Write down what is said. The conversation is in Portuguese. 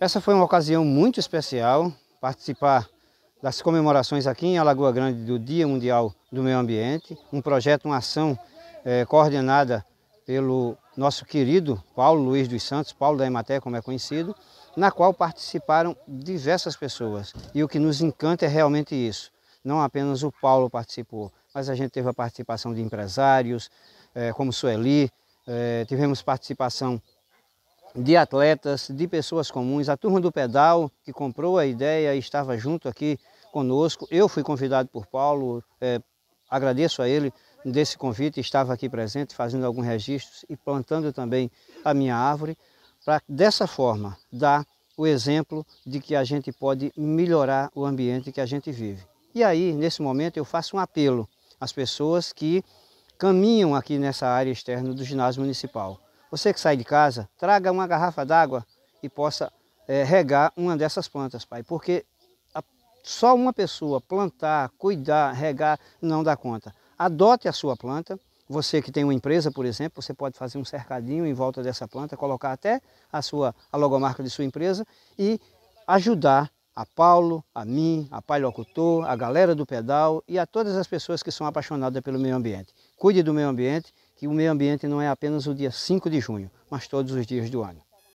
Essa foi uma ocasião muito especial, participar das comemorações aqui em Alagoa Grande do Dia Mundial do Meio Ambiente, um projeto, uma ação eh, coordenada pelo nosso querido Paulo Luiz dos Santos, Paulo da Emater, como é conhecido, na qual participaram diversas pessoas. E o que nos encanta é realmente isso. Não apenas o Paulo participou, mas a gente teve a participação de empresários, eh, como Sueli, eh, tivemos participação de atletas, de pessoas comuns, a turma do pedal que comprou a ideia e estava junto aqui conosco. Eu fui convidado por Paulo, é, agradeço a ele desse convite, estava aqui presente fazendo alguns registros e plantando também a minha árvore, para dessa forma dar o exemplo de que a gente pode melhorar o ambiente que a gente vive. E aí, nesse momento, eu faço um apelo às pessoas que caminham aqui nessa área externa do ginásio municipal. Você que sai de casa, traga uma garrafa d'água e possa é, regar uma dessas plantas, pai, porque a, só uma pessoa plantar, cuidar, regar não dá conta. Adote a sua planta. Você que tem uma empresa, por exemplo, você pode fazer um cercadinho em volta dessa planta, colocar até a sua a logomarca de sua empresa e ajudar a Paulo, a mim, a Pai Locutor, a galera do pedal e a todas as pessoas que são apaixonadas pelo meio ambiente. Cuide do meio ambiente, que o meio ambiente não é apenas o dia 5 de junho, mas todos os dias do ano.